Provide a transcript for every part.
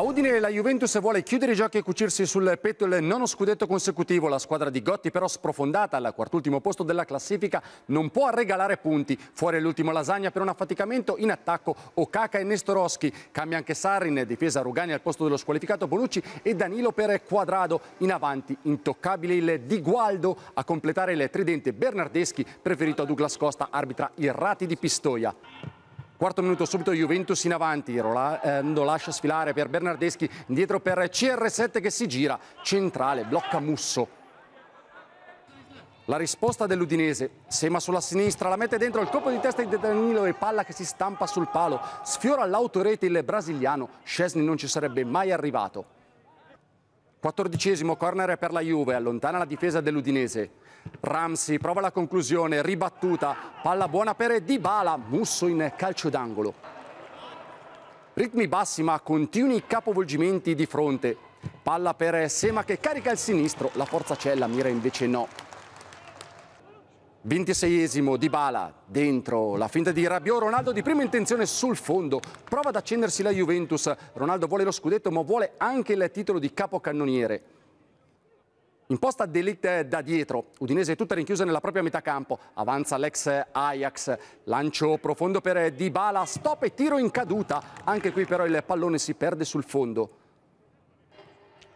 A Udine la Juventus vuole chiudere i giochi e cucirsi sul petto il nono scudetto consecutivo. La squadra di Gotti però sprofondata al quartultimo posto della classifica non può regalare punti. Fuori l'ultimo Lasagna per un affaticamento in attacco Okaka e Nestoroschi. Cambia anche Sarrin, difesa Rugani al posto dello squalificato Bonucci e Danilo per Quadrado. In avanti intoccabile il Di Gualdo a completare il tridente Bernardeschi preferito a Douglas Costa, arbitra i rati di Pistoia. Quarto minuto subito Juventus in avanti, Rolando eh, lascia sfilare per Bernardeschi, indietro per CR7 che si gira, centrale, blocca Musso. La risposta dell'Udinese, Sema sulla sinistra, la mette dentro il colpo di testa di Danilo e palla che si stampa sul palo, sfiora l'autorete il brasiliano, Scesni non ci sarebbe mai arrivato. Quattordicesimo corner per la Juve, allontana la difesa dell'Udinese. Ramsey prova la conclusione, ribattuta, palla buona per Dybala, Musso in calcio d'angolo. Ritmi bassi ma continui capovolgimenti di fronte. Palla per Sema che carica il sinistro, la forzacella mira invece no. 26esimo Dybala dentro la finta di Rabiot, Ronaldo di prima intenzione sul fondo, prova ad accendersi la Juventus, Ronaldo vuole lo scudetto ma vuole anche il titolo di capocannoniere. Imposta d'elite da dietro, Udinese tutta rinchiusa nella propria metà campo, avanza l'ex Ajax, lancio profondo per Dybala, stop e tiro in caduta, anche qui però il pallone si perde sul fondo.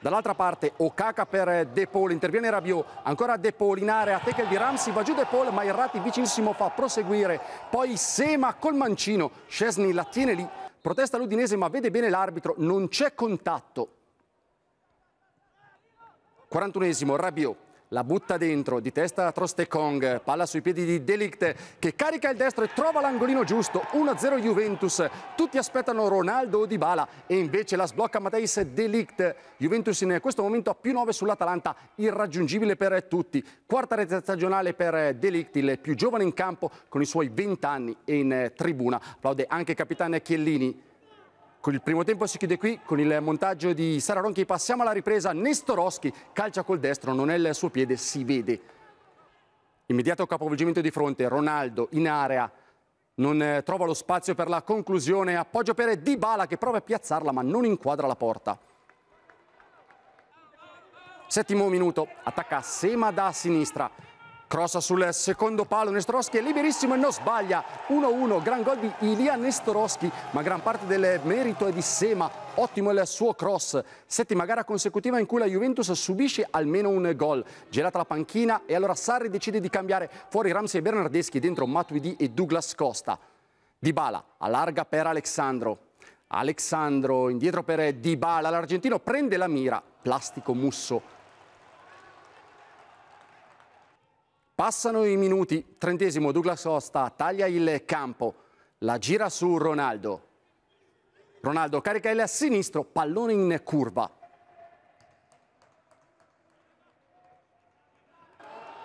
Dall'altra parte Okaka per De Paul, interviene Rabiot, ancora De Paul in area, tackle di Ramsi, va giù De Paul ma Irrati vicinissimo fa proseguire, poi Sema col mancino, Scesni la tiene lì, protesta l'Udinese ma vede bene l'arbitro, non c'è contatto. 41esimo Rabiot la butta dentro di testa a Kong, palla sui piedi di Delict che carica il destro e trova l'angolino giusto, 1-0 Juventus, tutti aspettano Ronaldo o Dybala e invece la sblocca Mateis Delict, Juventus in questo momento a più 9 sull'Atalanta, irraggiungibile per tutti, quarta rete stagionale per Delict, il più giovane in campo con i suoi 20 anni e in tribuna, applaude anche capitano Chiellini con il primo tempo si chiude qui con il montaggio di Sara Ronchi. Passiamo alla ripresa. Nestorowski calcia col destro, non è il suo piede, si vede. Immediato capovolgimento di fronte, Ronaldo in area. Non eh, trova lo spazio per la conclusione. Appoggio per Dybala che prova a piazzarla ma non inquadra la porta. Settimo minuto, attacca Sema da sinistra. Crossa sul secondo palo, Nestorowski è liberissimo e non sbaglia. 1-1, gran gol di Ilia Nestorowski, ma gran parte del merito è di Sema. Ottimo il suo cross. Settima gara consecutiva in cui la Juventus subisce almeno un gol. Gelata la panchina e allora Sarri decide di cambiare fuori Ramsey e Bernardeschi, dentro Matuidi e Douglas Costa. Dybala allarga per Alexandro. Alexandro indietro per Dybala, l'argentino prende la mira, plastico musso Passano i minuti, trentesimo Douglas Costa taglia il campo, la gira su Ronaldo. Ronaldo carica il sinistro, pallone in curva.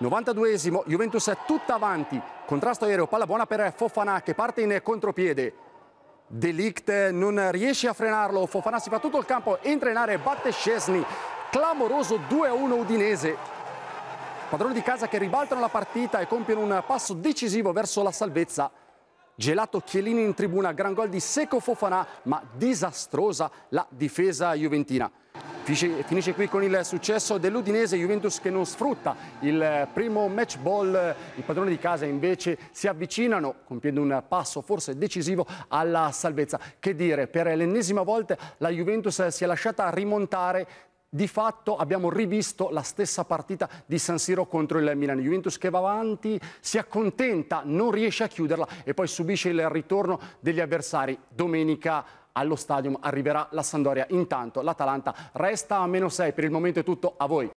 92esimo, Juventus è tutta avanti, contrasto aereo, palla buona per Fofana che parte in contropiede. Delict non riesce a frenarlo, Fofana si fa tutto il campo, entra in area, batte Scesni, clamoroso 2-1 Udinese. Padroni di casa che ribaltano la partita e compiono un passo decisivo verso la salvezza. Gelato Chielini in tribuna, gran gol di Seco Fofanà, ma disastrosa la difesa juventina. Finisce qui con il successo dell'Udinese, Juventus che non sfrutta il primo match ball, i padroni di casa invece si avvicinano compiendo un passo forse decisivo alla salvezza. Che dire, per l'ennesima volta la Juventus si è lasciata rimontare di fatto abbiamo rivisto la stessa partita di San Siro contro il Milan. Juventus che va avanti, si accontenta, non riesce a chiuderla e poi subisce il ritorno degli avversari. Domenica allo stadio arriverà la Sandoria. Intanto l'Atalanta resta a meno 6. Per il momento è tutto a voi.